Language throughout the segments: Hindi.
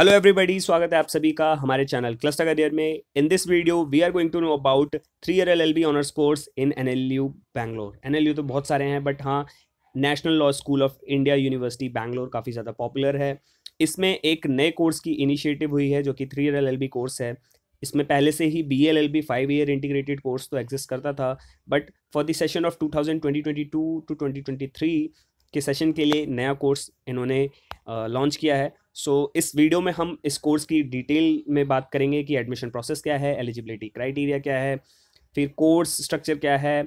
हेलो एवरीबॉडी स्वागत है आप सभी का हमारे चैनल क्लस्टर करियर में in this video we are going to know about three year L L B honours course in N L U Bangalore N L U तो बहुत सारे हैं बट हाँ national law school of India university Bangalore काफ़ी ज़्यादा पॉपुलर है इसमें एक नए कोर्स की इनिशिएटिव हुई है जो कि three year L L B course है इसमें पहले से ही B L L B five year integrated course तो एग्जिस्ट करता था but for the session of two thousand twenty twenty two to twenty twenty three के सेशन के लिए नया कोर्स इन्होंने लॉन्च किया है सो so, इस वीडियो में हम इस कोर्स की डिटेल में बात करेंगे कि एडमिशन प्रोसेस क्या है एलिजिबिलिटी क्राइटेरिया क्या है फिर कोर्स स्ट्रक्चर क्या है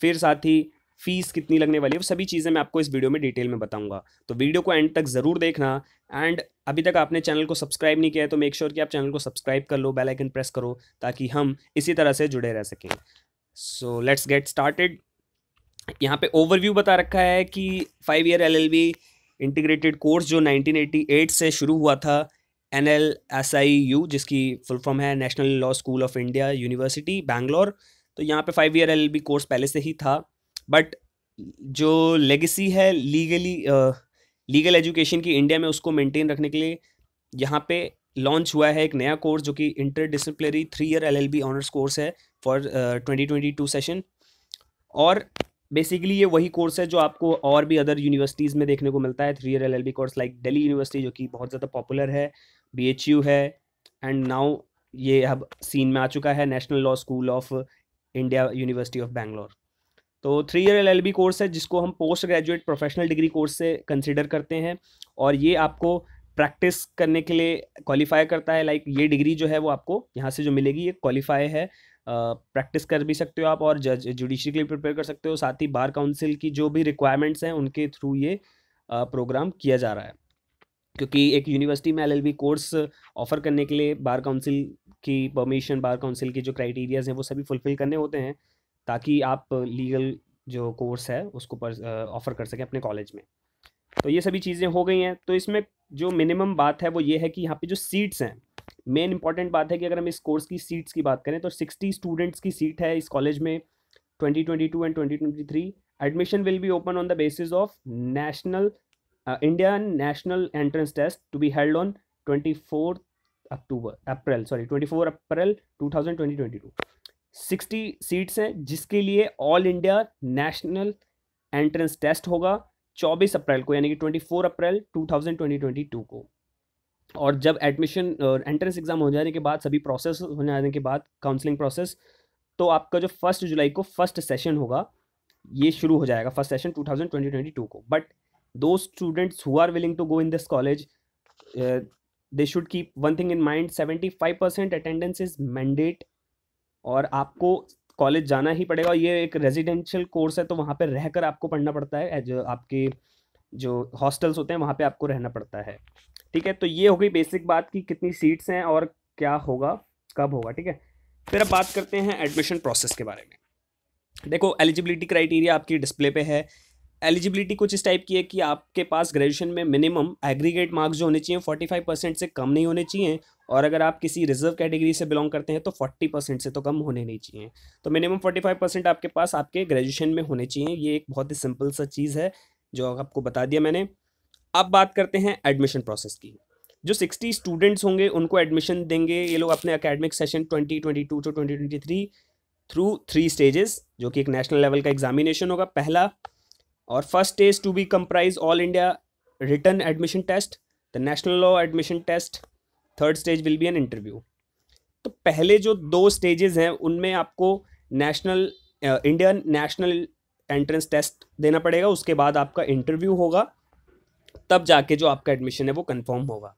फिर साथ ही फीस कितनी लगने वाली है वो सभी चीज़ें मैं आपको इस वीडियो में डिटेल में बताऊंगा तो वीडियो को एंड तक ज़रूर देखना एंड अभी तक आपने चैनल को सब्सक्राइब नहीं किया है तो मेक श्योर sure कि आप चैनल को सब्सक्राइब कर लो बेल आइकन प्रेस करो ताकि हम इसी तरह से जुड़े रह सकें सो लेट्स गेट स्टार्टेड यहाँ पे ओवरव्यू बता रखा है कि five year LLB integrated course जो 1988 से शुरू हुआ था N L S I U जिसकी फुल फॉर्म है national law school of India university Bangalore तो यहाँ पे five year L B course पहले से ही था बट जो लेगेसी है लीगली लीगल एजुकेशन की इंडिया में उसको मेंटेन रखने के लिए यहाँ पे लॉन्च हुआ है एक नया कोर्स जो कि interdisciplinary three year B honours course है for twenty twenty two session और बेसिकली ये वही कोर्स है जो आपको और भी अदर यूनिवर्सिटीज़ में देखने को मिलता है three year L L B course like Delhi university जो कि बहुत ज़्यादा पॉपुलर है बी एच यू है एंड नाउ ये अब सीन में आ चुका है national law school of India university of Bangalore तो three year L L B course है जिसको हम post graduate professional degree course से कंसिडर करते हैं और ये आपको प्रैक्टिस करने के लिए क्वालिफाई करता है लाइक ये डिग्री जो है वो आपको यहाँ से जो मिलेगी ये क्वालिफाई है प्रैक्टिस कर भी सकते हो आप और जज जुडिशरी के लिए प्रिपेयर कर सकते हो साथ ही बार काउंसिल की जो भी रिक्वायरमेंट्स हैं उनके थ्रू ये प्रोग्राम किया जा रहा है क्योंकि एक यूनिवर्सिटी में एलएलबी कोर्स ऑफर करने के लिए बार काउंसिल की परमिशन बार काउंसिल की जो क्राइटेरियाज हैं वो सभी फुलफिल करने होते हैं ताकि आप लीगल जो कोर्स है उसको ऑफर कर सकें अपने कॉलेज में तो ये सभी चीज़ें हो गई हैं तो इसमें जो मिनिमम बात है वो ये है कि यहाँ पे जो सीट्स हैं मेन इंपॉर्टेंट बात है कि अगर हम इस कोर्स की सीट्स की बात करें तो सिक्सटी स्टूडेंट्स की सीट है इस कॉलेज में twenty twenty two and twenty twenty three admission will be open on the basis of national Indian national entrance test to be held on twenty fourth October April sorry twenty four April two thousand twenty twenty two sixty seats हैं जिसके लिए all India national entrance test होगा चौबीस अप्रैल को यानी कि twenty four April two thousand twenty twenty two को और जब एडमिशन एंट्रेंस एग्ज़ाम हो जाने के बाद सभी प्रोसेस हो जाने के बाद काउंसलिंग प्रोसेस तो आपका जो फर्स्ट जुलाई को फर्स्ट सेशन होगा ये शुरू हो जाएगा फर्स्ट सेशन ट्वेंटी टू को but those students who are willing to go in this college they should keep one thing in mind seventy five percent attendance is mandate और आपको कॉलेज जाना ही पड़ेगा ये एक रेजिडेंशियल कोर्स है तो वहाँ पर रहकर आपको पढ़ना पड़ता है जो आपके जो हॉस्टल्स होते हैं वहाँ पे आपको रहना पड़ता है ठीक है तो ये हो गई बेसिक बात कि कितनी सीट्स हैं और क्या होगा कब होगा ठीक है फिर अब बात करते हैं एडमिशन प्रोसेस के बारे में देखो एलिजिबिलिटी क्राइटेरिया आपकी डिस्प्ले पे है एलिजिबिलिटी कुछ इस टाइप की है कि आपके पास ग्रेजुएशन में मिनिमम एग्रीगेट मार्क्स जो होने चाहिए फोर्टी फाइव परसेंट से कम नहीं होने चाहिए और अगर आप किसी रिजर्व कैटेगरी से बिलोंग करते हैं तो फोर्टी परसेंट से तो कम होने नहीं चाहिए तो मिनिमम फोर्टी फाइव परसेंट आपके पास आपके ग्रेजुएशन में होने चाहिए ये एक बहुत ही सिंपल सा चीज़ है जो आपको बता दिया मैंने अब बात करते हैं एडमिशन प्रोसेस की जो सिक्सटी स्टूडेंट्स होंगे उनको एडमिशन देंगे ये लोग अपने academic session twenty twenty two to twenty twenty three through three stages जो कि एक नेशनल लेवल का एग्जामिनेशन होगा पहला और first stage to be comprise all India written admission test the national law admission test third stage will be an interview तो पहले जो दो स्टेजेस हैं उनमें आपको national Indian national entrance test देना पड़ेगा उसके बाद आपका इंटरव्यू होगा तब जाके जो आपका एडमिशन है वो कन्फर्म होगा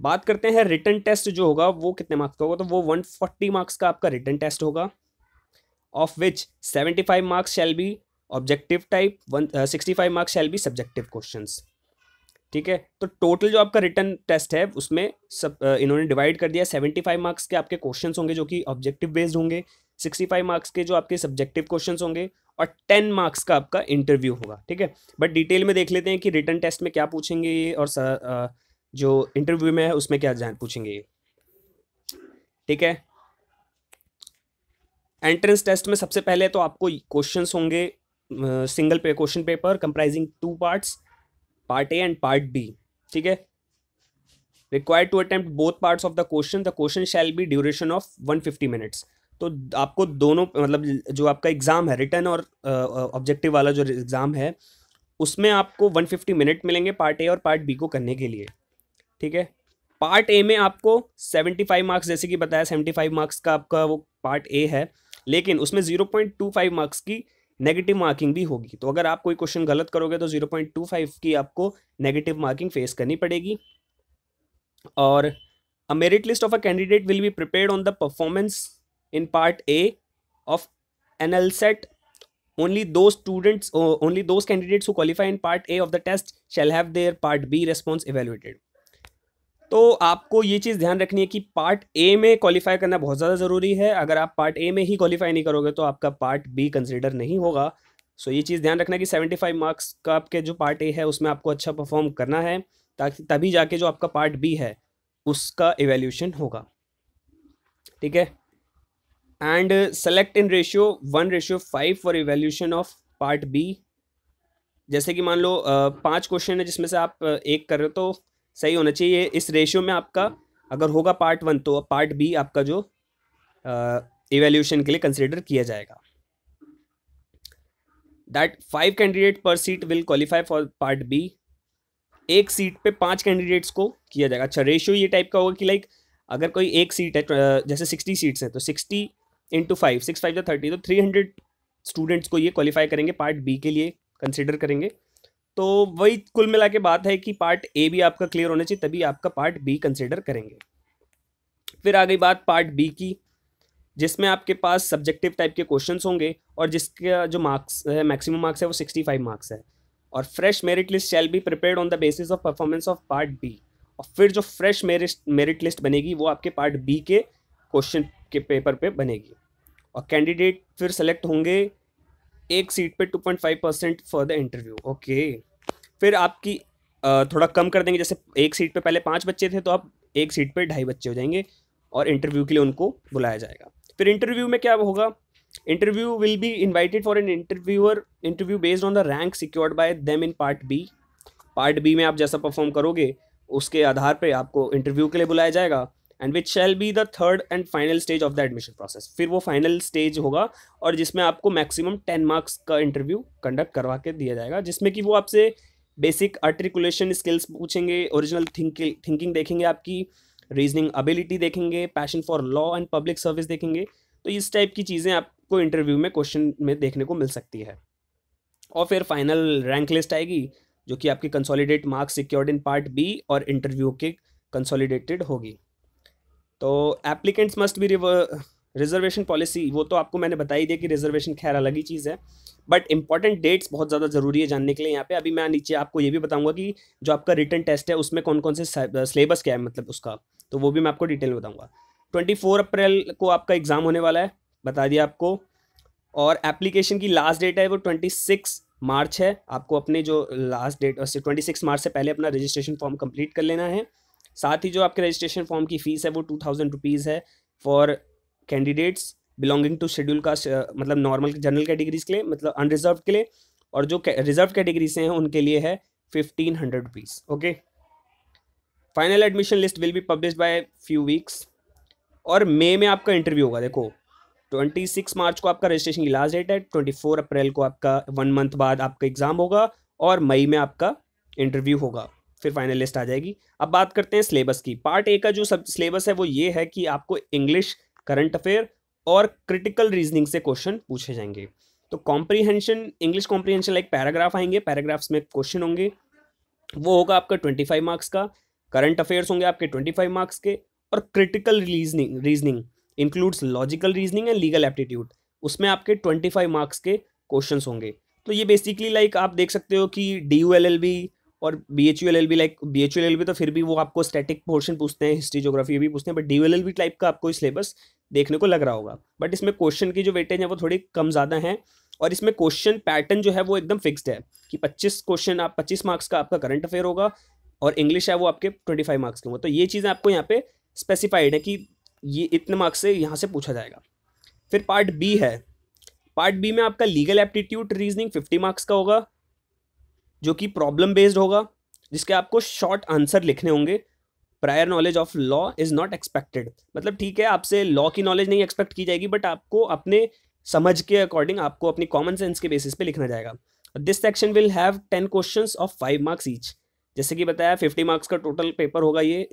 बात करते हैं रिटर्न टेस्ट जो होगा वो कितने मार्क्स का होगा तो वो वन फोर्टी मार्क्स का आपका रिटर्न टेस्ट होगा of which seventy five marks shall be objective type one sixty five marks shall be subjective question ठीक है तो टोटल जो आपका रिटर्न टेस्ट है उसमें सब uh, इन्होंने डिवाइड कर दिया सेवेंटी फाइव मार्क्स के आपके क्वेश्चंस होंगे जो कि ऑब्जेक्टिव बेस्ड होंगे सिक्सटी फाइव मार्क्स के जो आपके सब्जेक्टिव क्वेश्चन होंगे और टेन मार्क्स का आपका इंटरव्यू होगा ठीक है बट डिटेल में देख लेते हैं कि रिटर्न टेस्ट में क्या पूछेंगे ये और आ, जो इंटरव्यू में है उसमें क्या जान पूछेंगे ये ठीक है एंट्रेंस टेस्ट में सबसे पहले तो आपको क्वेश्चन होंगे सिंगल पे question paper comprising two parts part A and part B ठीक है to to both both of the question the question question be duration of one fifty minutes तो आपको दोनों मतलब जो आपका एग्ज़ाम है रिटर्न और ऑब्जेक्टिव वाला जो एग्ज़ाम है उसमें आपको 150 मिनट मिलेंगे पार्ट ए और पार्ट बी को करने के लिए ठीक है पार्ट ए में आपको 75 मार्क्स जैसे कि बताया 75 मार्क्स का आपका वो पार्ट ए है लेकिन उसमें 0.25 मार्क्स की नेगेटिव मार्किंग भी होगी तो अगर आप कोई क्वेश्चन गलत करोगे तो 0.25 की आपको नेगेटिव मार्किंग फेस करनी पड़ेगी और a merit list of a candidate will be prepared on the performance in part A of NLSET only those students uh, only those candidates who qualify in part A of the test shall have their part B response evaluated तो आपको ये चीज़ ध्यान रखनी है कि पार्ट ए में क्वालिफाई करना बहुत ज़्यादा ज़रूरी है अगर आप पार्ट ए में ही क्वालिफाई नहीं करोगे तो आपका पार्ट बी कंसिडर नहीं होगा सो ये चीज़ ध्यान रखना कि सेवेंटी फाइव मार्क्स का आपके जो पार्ट ए है उसमें आपको अच्छा परफॉर्म करना है ताकि तभी जाके जो आपका पार्ट बी है उसका एवेल्यूशन होगा ठीक है and uh, select in ratio one ratio five for evaluation of part B जैसे कि मान लो पांच क्वेश्चन है जिसमें से आप एक कर रहे हो तो सही होना चाहिए इस रेशियो में आपका अगर होगा पार्ट वन तो पार्ट बी आपका जो इवेल्यूशन के लिए कंसिडर किया जाएगा that five candidate per seat will qualify for part B एक सीट पे पांच कैंडिडेट्स को किया जाएगा अच्छा रेशियो ये टाइप का होगा कि लाइक अगर कोई एक सीट है जैसे सिक्सटी सीट्स हैं तो sixty into five six five या थर्टी तो थ्री हंड्रेड स्टूडेंट्स को ये क्वालिफाई करेंगे पार्ट बी के लिए कंसिडर करेंगे तो वही कुल मिला के बात है कि पार्ट ए भी आपका क्लियर होना चाहिए तभी आपका पार्ट बी कंसिडर करेंगे फिर आ गई बात पार्ट बी की जिसमें आपके पास सब्जेक्टिव टाइप के क्वेश्चंस होंगे और जिसका जो मार्क्स है मैक्सिमम मार्क्स है वो सिक्सटी फाइव मार्क्स है और fresh merit list shall be prepare on the basis of performance of part B और फिर जो फ्रेश मेरिट मेरिट लिस्ट बनेगी वो आपके पार्ट बी के क्वेश्चन के पेपर पे बनेगी और कैंडिडेट फिर सेलेक्ट होंगे एक सीट पे 2.5 percent for the interview okay फिर आपकी थोड़ा कम कर देंगे जैसे एक सीट पे पहले पाँच बच्चे थे तो आप एक सीट पे ढाई बच्चे हो जाएंगे और इंटरव्यू के लिए उनको बुलाया जाएगा फिर इंटरव्यू में क्या होगा interview will be invited for an interviewer interview based on the rank secured by them in part B part B में आप जैसा परफॉर्म करोगे उसके आधार पर आपको इंटरव्यू के लिए बुलाया जाएगा and which shall be the third and final stage of the admission process फिर वो फाइनल स्टेज होगा और जिसमें आपको मैक्सिमम टेन मार्क्स का इंटरव्यू कंडक्ट करवा के दिया जाएगा जिसमें कि वो आपसे बेसिक आर्टिकुलेशन स्किल्स पूछेंगे ओरिजिनल थिंकिंग देखेंगे आपकी रीजनिंग अबिलिटी देखेंगे passion for law and public service देखेंगे तो इस टाइप की चीज़ें आपको इंटरव्यू में क्वेश्चन में देखने को मिल सकती है और फिर फाइनल रैंक लिस्ट आएगी जो कि आपके consolidate marks secured in part B और इंटरव्यू के कंसोलिडेटेड होगी तो applicants must be reservation policy वो तो आपको मैंने बता ही दिया कि रिजर्वेशन खैर अलग ही चीज़ है बट इंपॉर्टेंट डेट्स बहुत ज़्यादा ज़रूरी है जानने के लिए यहाँ पे अभी मैं नीचे आपको ये भी बताऊंगा कि जो आपका रिटर्न टेस्ट है उसमें कौन कौन से सिलेबस क्या है मतलब उसका तो वो भी मैं आपको डिटेल में बताऊँगा ट्वेंटी फोर अप्रैल को आपका एग्ज़ाम होने वाला है बता दिया आपको और एप्लीकेशन की लास्ट डेट है वो ट्वेंटी सिक्स मार्च है आपको अपने जो last date twenty six March से पहले अपना रजिस्ट्रेशन फॉर्म कंप्लीट कर लेना है साथ ही जो आपके रजिस्ट्रेशन फॉर्म की फ़ीस है वो टू थाउजेंड रुपीज़ है for candidates belonging to schedule का मतलब नॉर्मल जनरल कैटेगरीज के लिए मतलब अनरिजर्व के लिए और जो रिजर्व कैटेगरीज हैं उनके लिए है fifteen hundred rupees okay final admission list will be publish by few weeks और मे में आपका इंटरव्यू होगा देखो ट्वेंटी सिक्स मार्च को आपका रजिस्ट्रेशन की लास्ट डेट है ट्वेंटी फोर अप्रैल को आपका वन मंथ बाद आपका एग्ज़ाम होगा और मई में आपका इंटरव्यू होगा फिर फाइनल लिस्ट आ जाएगी अब बात करते हैं सिलेबस की पार्ट ए का जो सब सिलेबस है वो ये है कि आपको इंग्लिश करंट अफेयर और क्रिटिकल रीजनिंग से क्वेश्चन पूछे जाएंगे तो comprehension English comprehension like paragraph आएंगे पैराग्राफ्स में क्वेश्चन होंगे वो होगा आपका ट्वेंटी फाइव मार्क्स का करंट अफेयर्स होंगे आपके ट्वेंटी फाइव मार्क्स के और critical reasoning reasoning includes logical reasoning and legal aptitude उसमें आपके ट्वेंटी फाइव मार्क्स के क्वेश्चन होंगे तो ये बेसिकली लाइक आप देख सकते हो कि D U L L B और B H U L L B like B H U L L B तो फिर भी वो आपको स्टैटिक पोर्शन पूछते हैं हिस्ट्री जोग्राफी भी पूछते हैं but D L L B type का आपको सिलेबस देखने को लग रहा होगा बट इसमें क्वेश्चन की जो वेटेज है वो थोड़ी कम ज़्यादा है और इसमें क्वेश्चन पैटर्न जो है वो एकदम फिक्स्ड है कि पच्चीस क्वेश्चन आप पच्चीस मार्क्स का आपका करंट अफेयर होगा और इंग्लिश है वो आपके ट्वेंटी फाइव मार्क्स के होंगे तो ये चीज़ें आपको यहाँ पे स्पेसिफाइड है कि ये इतने मार्क्स से यहाँ से पूछा जाएगा फिर पार्ट बी है पार्ट बी में आपका legal aptitude reasoning fifty marks का होगा जो कि प्रॉब्लम बेस्ड होगा जिसके आपको शॉर्ट आंसर लिखने होंगे prior knowledge of law is not expected मतलब ठीक है आपसे लॉ की नॉलेज नहीं एक्सपेक्ट की जाएगी बट आपको अपने समझ के अकॉर्डिंग आपको अपनी कॉमन सेंस के बेसिस पे लिखना जाएगा this section will have ten question of five marks each जैसे कि बताया फिफ्टी मार्क्स का टोटल पेपर होगा ये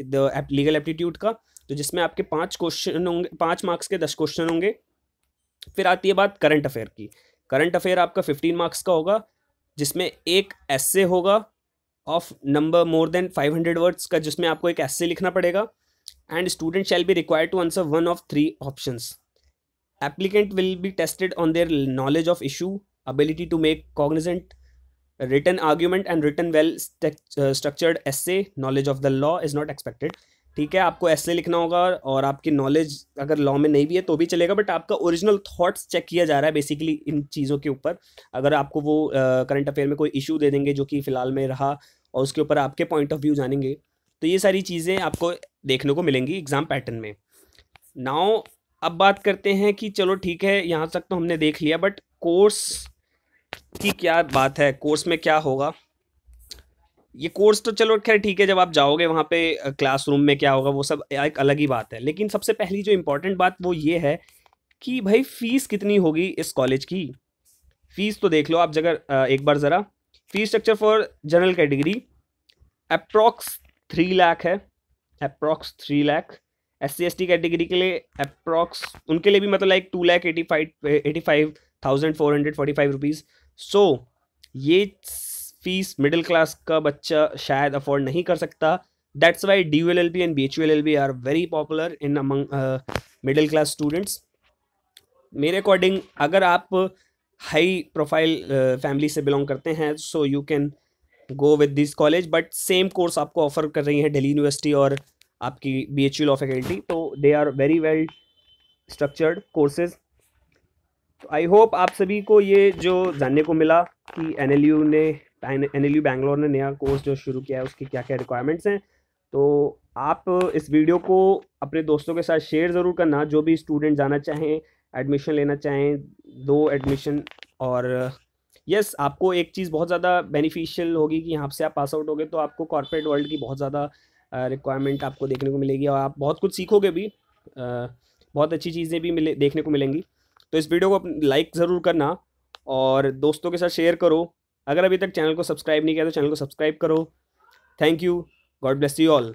लीगल एप्टीट्यूड का तो जिसमें आपके पाँच क्वेश्चन होंगे पाँच मार्क्स के दस क्वेश्चन होंगे फिर आती है बात करंट अफेयर की करंट अफेयर आपका फिफ्टीन मार्क्स का होगा जिसमें एक एस्से होगा of number more than five hundred words का जिसमें आपको एक एस्से लिखना पड़ेगा and student shall be required to answer one of three option applicant will be tested on their knowledge of issue ability to make cognizant written argument and written well structured as a knowledge of the law is not expected ठीक है आपको ऐसे लिखना होगा और आपकी नॉलेज अगर लॉ में नहीं भी है तो भी चलेगा बट आपका ओरिजिनल थॉट्स चेक किया जा रहा है बेसिकली इन चीज़ों के ऊपर अगर आपको वो करंट अफेयर में कोई इशू दे देंगे जो कि फ़िलहाल में रहा और उसके ऊपर आपके पॉइंट ऑफ व्यू जानेंगे तो ये सारी चीज़ें आपको देखने को मिलेंगी एग्ज़ाम पैटर्न में नाव अब बात करते हैं कि चलो ठीक है यहाँ तक तो हमने देख लिया बट कोर्स की क्या बात है कोर्स में क्या होगा ये कोर्स तो चलो खैर ठीक है जब आप जाओगे वहाँ पे क्लासरूम में क्या होगा वो सब एक अलग ही बात है लेकिन सबसे पहली जो इम्पोर्टेंट बात वो ये है कि भाई फ़ीस कितनी होगी इस कॉलेज की फ़ीस तो देख लो आप जगह एक बार ज़रा fees structure for general category approx three lakh है approx three lakh S C category के लिए अप्रॉक्स उनके लिए भी मतलब like two lakh eighty five eighty five thousand four hundred forty five rupees so ये फीस मिडिल क्लास का बच्चा शायद अफोर्ड नहीं कर सकता that's why D L L B and B H U L L B are very popular in among middle class students मेरे अकॉर्डिंग अगर आप हाई प्रोफाइल फैमिली से बिलोंग करते हैं so you can go with this college but same course आपको ऑफर कर रही है डेली यूनिवर्सिटी और आपकी B H U law faculty तो they are very well structured courses I hope आप सभी को ये जो जानने को मिला कि एन एल यू ने एन एल बैंगलोर ने नया कोर्स जो शुरू किया है उसकी क्या क्या रिक्वायरमेंट्स हैं तो आप इस वीडियो को अपने दोस्तों के साथ शेयर ज़रूर करना जो भी स्टूडेंट जाना चाहें एडमिशन लेना चाहें दो एडमिशन और यस आपको एक चीज़ बहुत ज़्यादा बेनिफिशियल होगी कि यहाँ से आप पास आउट होगे तो आपको कॉरपोरेट वर्ल्ड की बहुत ज़्यादा रिक्वायरमेंट आपको देखने को मिलेगी और आप बहुत कुछ सीखोगे भी बहुत अच्छी चीज़ें भी मिले देखने को मिलेंगी तो इस वीडियो को लाइक ज़रूर करना और दोस्तों के साथ शेयर करो अगर अभी तक चैनल को सब्सक्राइब नहीं किया तो चैनल को सब्सक्राइब करो thank you God bless you all